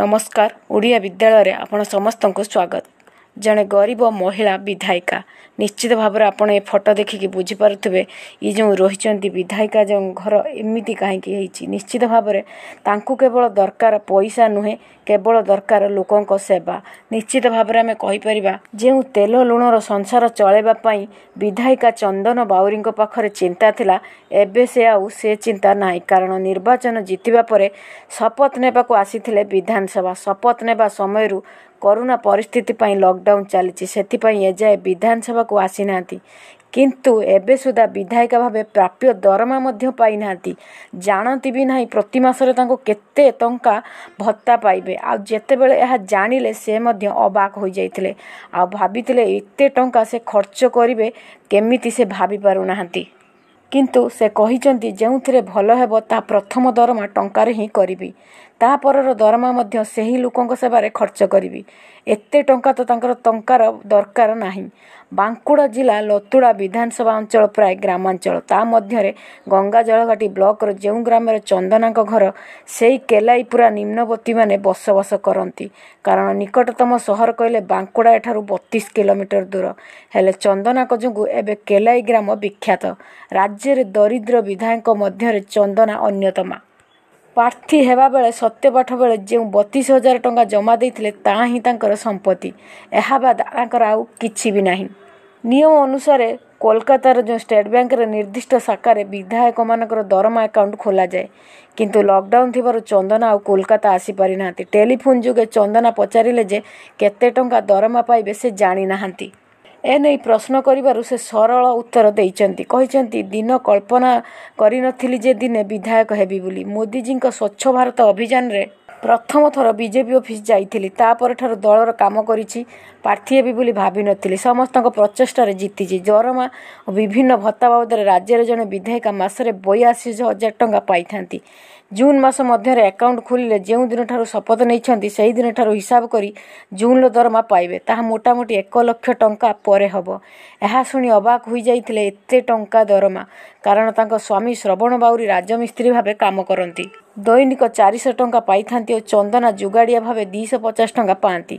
ନମସ୍କାର ଓଡ଼ିଆ ବିଦ୍ୟାଳୟରେ ଆପଣ ସମସ୍ତଙ୍କୁ ସ୍ୱାଗତ ଜଣେ ଗରିବ ମହିଳା ବିଧାୟିକା ନିଶ୍ଚିତ ଭାବରେ ଆପଣ ଏ ଫଟୋ ଦେଖିକି ବୁଝିପାରୁଥିବେ ଇଏ ଯେଉଁ ରହିଛନ୍ତି ବିଧାୟିକା ଯେଉଁ ଘର ଏମିତି କାହିଁକି ହେଇଛି ନିଶ୍ଚିତ ଭାବରେ ତାଙ୍କୁ କେବଳ ଦରକାର ପଇସା ନୁହେଁ କେବଳ ଦରକାର ଲୋକଙ୍କ ସେବା ନିଶ୍ଚିତ ଭାବରେ ଆମେ କହିପାରିବା ଯେଉଁ ତେଲ ଲୁଣର ସଂସାର ଚଳାଇବା ପାଇଁ ବିଧାୟିକା ଚନ୍ଦନ ବାଉରୀଙ୍କ ପାଖରେ ଚିନ୍ତା ଥିଲା ଏବେ ସେ ଆଉ ସେ ଚିନ୍ତା ନାହିଁ କାରଣ ନିର୍ବାଚନ ଜିତିବା ପରେ ଶପଥ ନେବାକୁ ଆସିଥିଲେ ବିଧାନସଭା ଶପଥ ନେବା ସମୟରୁ କରୋନା ପରିସ୍ଥିତି ପାଇଁ ଲକଡାଉନ ଚାଲିଛି ସେଥିପାଇଁ ଏଯାଏ ବିଧାନସଭାକୁ ଆସିନାହାନ୍ତି କିନ୍ତୁ ଏବେ ସୁଦ୍ଧା ବିଧାୟକ ଭାବେ ପ୍ରାପ୍ୟ ଦରମା ମଧ୍ୟ ପାଇନାହାନ୍ତି ଜାଣନ୍ତି ବି ନାହିଁ ପ୍ରତି ମାସରେ ତାଙ୍କୁ କେତେ ଟଙ୍କା ଭତ୍ତା ପାଇବେ ଆଉ ଯେତେବେଳେ ଏହା ଜାଣିଲେ ସେ ମଧ୍ୟ ଅବାକ ହୋଇଯାଇଥିଲେ ଆଉ ଭାବିଥିଲେ ଏତେ ଟଙ୍କା ସେ ଖର୍ଚ୍ଚ କରିବେ କେମିତି ସେ ଭାବିପାରୁନାହାନ୍ତି କିନ୍ତୁ ସେ କହିଛନ୍ତି ଯେଉଁଥିରେ ଭଲ ହେବ ତାହା ପ୍ରଥମ ଦରମା ଟଙ୍କାରେ ହିଁ କରିବି ତା ପରର ଦରମା ମଧ୍ୟ ସେହି ଲୋକଙ୍କ ସେବାରେ ଖର୍ଚ୍ଚ କରିବି ଏତେ ଟଙ୍କା ତ ତାଙ୍କର ଟଙ୍କାର ଦରକାର ନାହିଁ ବାଙ୍କୁଡ଼ା ଜିଲ୍ଲା ଲତୁଡ଼ା ବିଧାନସଭା ଅଞ୍ଚଳ ପ୍ରାୟ ଗ୍ରାମାଞ୍ଚଳ ତା ମଧ୍ୟରେ ଗଙ୍ଗା ଜଳଘାଟି ବ୍ଲକର ଯେଉଁ ଗ୍ରାମରେ ଚନ୍ଦନାଙ୍କ ଘର ସେହି କେଲାଇ ପୁରା ନିମ୍ନବତୀମାନେ ବସବାସ କରନ୍ତି କାରଣ ନିକଟତମ ସହର କହିଲେ ବାଙ୍କୁଡ଼ା ଏଠାରୁ ବତିଶ କିଲୋମିଟର ଦୂର ହେଲେ ଚନ୍ଦନାଙ୍କ ଯୋଗୁଁ ଏବେ କେଲାଇ ଗ୍ରାମ ବିଖ୍ୟାତ ରାଜ୍ୟରେ ଦରିଦ୍ର ବିଧାୟକଙ୍କ ମଧ୍ୟରେ ଚନ୍ଦନା ଅନ୍ୟତମା ପ୍ରାର୍ଥୀ ହେବାବେଳେ ସତ୍ୟପାଠ ବେଳେ ଯେଉଁ ବତିଶ ହଜାର ଟଙ୍କା ଜମା ଦେଇଥିଲେ ତାହା ହିଁ ତାଙ୍କର ସମ୍ପତ୍ତି ଏହା ବାଦ୍ ତାଙ୍କର ଆଉ କିଛି ବି ନାହିଁ ନିୟମ ଅନୁସାରେ କୋଲକାତାର ଯେଉଁ ଷ୍ଟେଟ୍ ବ୍ୟାଙ୍କର ନିର୍ଦ୍ଦିଷ୍ଟ ଶାଖାରେ ବିଧାୟକମାନଙ୍କର ଦରମା ଆକାଉଣ୍ଟ ଖୋଲାଯାଏ କିନ୍ତୁ ଲକ୍ଡାଉନ୍ ଥିବାରୁ ଚନ୍ଦନା ଆଉ କୋଲକାତା ଆସିପାରିନାହାନ୍ତି ଟେଲିଫୋନ୍ ଯୋଗେ ଚନ୍ଦନା ପଚାରିଲେ ଯେ କେତେ ଟଙ୍କା ଦରମା ପାଇବେ ସେ ଜାଣିନାହାନ୍ତି ଏ ନେଇ ପ୍ରଶ୍ନ କରିବାରୁ ସେ ସରଳ ଉତ୍ତର ଦେଇଛନ୍ତି କହିଛନ୍ତି ଦିନ କଳ୍ପନା କରିନଥିଲି ଯେ ଦିନେ ବିଧାୟକ ହେବି ବୋଲି ମୋଦିଜୀଙ୍କ ସ୍ୱଚ୍ଛ ଭାରତ ଅଭିଯାନରେ ପ୍ରଥମ ଥର ବିଜେପି ଅଫିସ୍ ଯାଇଥିଲି ତା'ପରେ ଠାରୁ ଦଳର କାମ କରିଛି ପ୍ରାର୍ଥୀ ହେବି ବୋଲି ଭାବିନଥିଲି ସମସ୍ତଙ୍କ ପ୍ରଚେଷ୍ଟାରେ ଜିତିଛି ଦରମା ଓ ବିଭିନ୍ନ ଭତ୍ତା ବାବଦରେ ରାଜ୍ୟରେ ଜଣେ ବିଧାୟିକା ମାସରେ ବୟାଅଶୀ ହଜାର ଟଙ୍କା ପାଇଥାନ୍ତି ଜୁନ୍ ମାସ ମଧ୍ୟରେ ଆକାଉଣ୍ଟ ଖୋଲିଲେ ଯେଉଁଦିନଠାରୁ ଶପଥ ନେଇଛନ୍ତି ସେହିଦିନଠାରୁ ହିସାବ କରି ଜୁନ୍ର ଦରମା ପାଇବେ ତାହା ମୋଟାମୋଟି ଏକ ଲକ୍ଷ ଟଙ୍କା ପରେ ହେବ ଏହା ଶୁଣି ଅବାକ ହୋଇଯାଇଥିଲେ ଏତେ ଟଙ୍କା ଦରମା କାରଣ ତାଙ୍କ ସ୍ୱାମୀ ଶ୍ରବଣ ବାଉରୀ ରାଜମିସ୍ତ୍ରୀ ଭାବେ କାମ କରନ୍ତି ଦୈନିକ ଚାରିଶହ ଟଙ୍କା ପାଇଥାନ୍ତି ଓ ଚନ୍ଦନା ଯୁଗାଡ଼ିଆ ଭାବେ ଦୁଇଶହ ପଚାଶ ଟଙ୍କା ପାଆନ୍ତି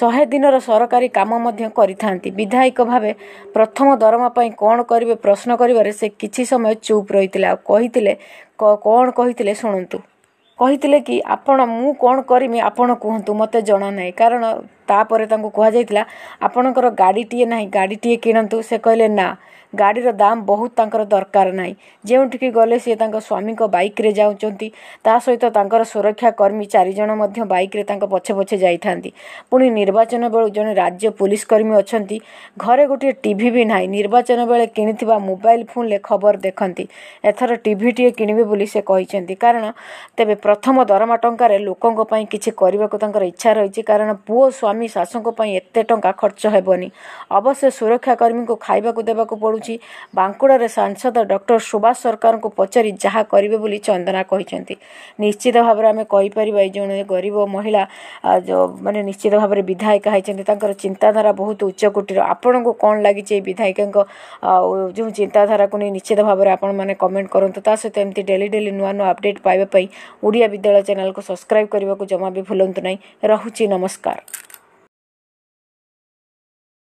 ଶହେ ଦିନର ସରକାରୀ କାମ ମଧ୍ୟ କରିଥାନ୍ତି ବିଧାୟକ ଭାବେ ପ୍ରଥମ ଦରମା ପାଇଁ କ'ଣ କରିବେ ପ୍ରଶ୍ନ କରିବାରେ ସେ କିଛି ସମୟ ଚୁପ୍ ରହିଥିଲେ ଆଉ କହିଥିଲେ କ'ଣ କହିଥିଲେ ଶୁଣନ୍ତୁ କହିଥିଲେ କି ଆପଣ ମୁଁ କ'ଣ କରିମି ଆପଣ କୁହନ୍ତୁ ମୋତେ ଜଣା ନାହିଁ କାରଣ ତାପରେ ତାଙ୍କୁ କୁହାଯାଇଥିଲା ଆପଣଙ୍କର ଗାଡ଼ିଟିଏ ନାହିଁ ଗାଡ଼ିଟିଏ କିଣନ୍ତୁ ସେ କହିଲେ ନା ଗାଡ଼ିର ଦାମ୍ ବହୁତ ତାଙ୍କର ଦରକାର ନାହିଁ ଯେଉଁଠିକି ଗଲେ ସିଏ ତାଙ୍କ ସ୍ୱାମୀଙ୍କ ବାଇକ୍ରେ ଯାଉଛନ୍ତି ତା ସହିତ ତାଙ୍କର ସୁରକ୍ଷା କର୍ମୀ ଚାରିଜଣ ମଧ୍ୟ ବାଇକ୍ରେ ତାଙ୍କ ପଛେ ପଛେ ଯାଇଥାନ୍ତି ପୁଣି ନିର୍ବାଚନ ବେଳୁ ଜଣେ ରାଜ୍ୟ ପୋଲିସ କର୍ମୀ ଅଛନ୍ତି ଘରେ ଗୋଟିଏ ଟିଭି ବି ନାହିଁ ନିର୍ବାଚନ ବେଳେ କିଣିଥିବା ମୋବାଇଲ ଫୋନରେ ଖବର ଦେଖନ୍ତି ଏଥର ଟିଭିଟିଏ କିଣିବେ ବୋଲି ସେ କହିଛନ୍ତି କାରଣ ତେବେ ପ୍ରଥମ ଦରମା ଟଙ୍କାରେ ଲୋକଙ୍କ ପାଇଁ କିଛି କରିବାକୁ ତାଙ୍କର ଇଚ୍ଛା ରହିଛି କାରଣ ପୁଅ ସ୍ୱାମୀ ଆର୍ମି ଶାସକଙ୍କ ପାଇଁ ଏତେ ଟଙ୍କା ଖର୍ଚ୍ଚ ହେବନି ଅବଶ୍ୟ ସୁରକ୍ଷାକର୍ମୀଙ୍କୁ ଖାଇବାକୁ ଦେବାକୁ ପଡ଼ୁଛି ବାଙ୍କୁଡ଼ାରେ ସାଂସଦ ଡକ୍ଟର ସୁବାସ ସରକାରଙ୍କୁ ପଚାରି ଯାହା କରିବେ ବୋଲି ଚନ୍ଦନା କହିଛନ୍ତି ନିଶ୍ଚିତ ଭାବରେ ଆମେ କହିପାରିବା ଏଇ ଜଣେ ଗରିବ ମହିଳା ମାନେ ନିଶ୍ଚିତ ଭାବରେ ବିଧାୟିକା ହୋଇଛନ୍ତି ତାଙ୍କର ଚିନ୍ତାଧାରା ବହୁତ ଉଚ୍ଚକୋଟୀର ଆପଣଙ୍କୁ କ'ଣ ଲାଗିଛି ଏଇ ବିଧାୟିକାଙ୍କ ଯେଉଁ ଚିନ୍ତାଧାରାକୁ ନେଇ ନିଶ୍ଚିତ ଭାବରେ ଆପଣମାନେ କମେଣ୍ଟ କରନ୍ତୁ ତା ସହିତ ଏମିତି ଡେଲି ଡେଲି ନୂଆ ନୂଆ ଅପଡ଼େଟ୍ ପାଇବା ପାଇଁ ଓଡ଼ିଆ ବିଦ୍ୟାଳୟ ଚ୍ୟାନେଲକୁ ସବସ୍କ୍ରାଇବ୍ କରିବାକୁ ଜମା ବି ଭୁଲନ୍ତୁ ନାହିଁ ରହୁଛି ନମସ୍କାର